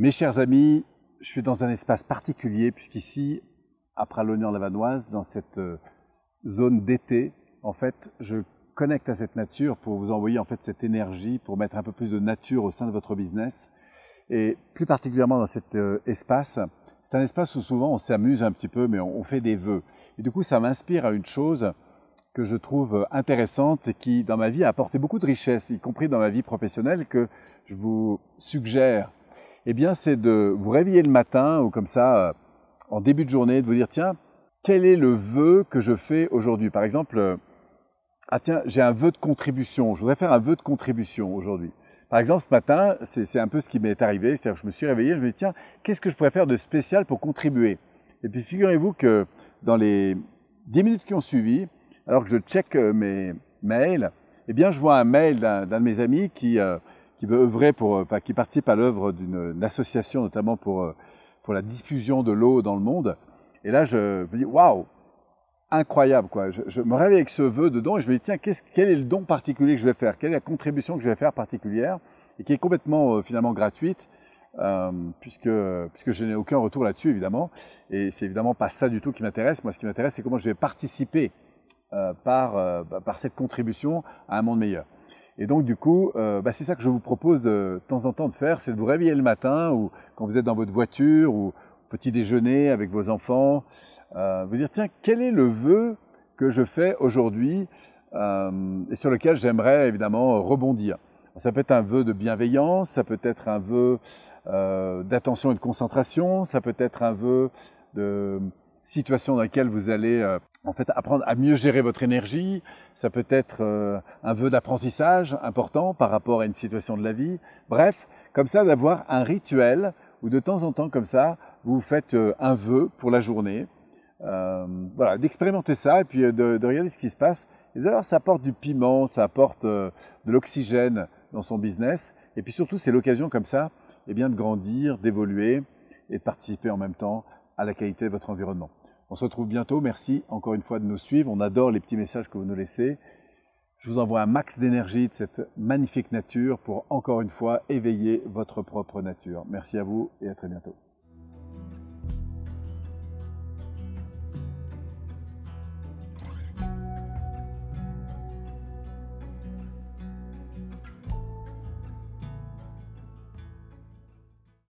Mes chers amis, je suis dans un espace particulier puisqu'ici, après l'honneur lavanoise, dans cette euh, zone d'été, en fait, je connecte à cette nature pour vous envoyer en fait cette énergie, pour mettre un peu plus de nature au sein de votre business. Et plus particulièrement dans cet euh, espace, c'est un espace où souvent on s'amuse un petit peu, mais on fait des vœux. Et du coup, ça m'inspire à une chose que je trouve euh, intéressante et qui, dans ma vie, a apporté beaucoup de richesse, y compris dans ma vie professionnelle, que je vous suggère eh bien, c'est de vous réveiller le matin ou comme ça, euh, en début de journée, de vous dire, tiens, quel est le vœu que je fais aujourd'hui Par exemple, euh, ah tiens, j'ai un vœu de contribution, je voudrais faire un vœu de contribution aujourd'hui. Par exemple, ce matin, c'est un peu ce qui m'est arrivé, c'est-à-dire que je me suis réveillé, je me dis, tiens, qu'est-ce que je pourrais faire de spécial pour contribuer Et puis figurez-vous que dans les 10 minutes qui ont suivi, alors que je check euh, mes mails, eh bien, je vois un mail d'un de mes amis qui, qui veut œuvrer pour, euh, qui participe à l'œuvre d'une association notamment pour euh, pour la diffusion de l'eau dans le monde. Et là, je me dis waouh, incroyable quoi. Je, me réveille avec ce vœu de don et je me dis tiens, quel est le don particulier que je vais faire Quelle est la contribution que je vais faire particulière et qui est complètement euh, finalement gratuite puisque puisque je n'ai aucun retour là-dessus évidemment. Et c'est évidemment pas ça du tout qui m'intéresse. Moi, ce qui m'intéresse, c'est comment je vais participer par, par cette contribution à un monde meilleur. Et donc du coup, euh, bah, c'est ça que je vous propose de, temps en temps de faire, c'est de vous réveiller le matin ou quand vous êtes dans votre voiture ou petit déjeuner avec vos enfants, euh, vous dire tiens quel est le vœu que je fais aujourd'hui euh, et sur lequel j'aimerais évidemment rebondir. Ça peut être un vœu de bienveillance, ça peut être un vœu d'attention et de concentration, ça peut être un vœu de situation dans laquelle vous allez euh, en fait apprendre à mieux gérer votre énergie. Ça peut être euh, un vœu d'apprentissage important par rapport à une situation de la vie. Bref, comme ça d'avoir un rituel où de temps en temps comme ça vous faites euh, un vœu pour la journée. voilà, d'expérimenter ça et puis de, regarder ce qui se passe. Et alors ça apporte du piment, ça apporte de l'oxygène dans son business. Et puis surtout c'est l'occasion comme ça, eh bien de grandir, d'évoluer et de participer en même temps à la qualité de votre environnement. On se retrouve bientôt. Merci encore une fois de nous suivre. On adore les petits messages que vous nous laissez. Je vous envoie un max d'énergie de cette magnifique nature pour encore une fois éveiller votre propre nature. Merci à vous et à très bientôt.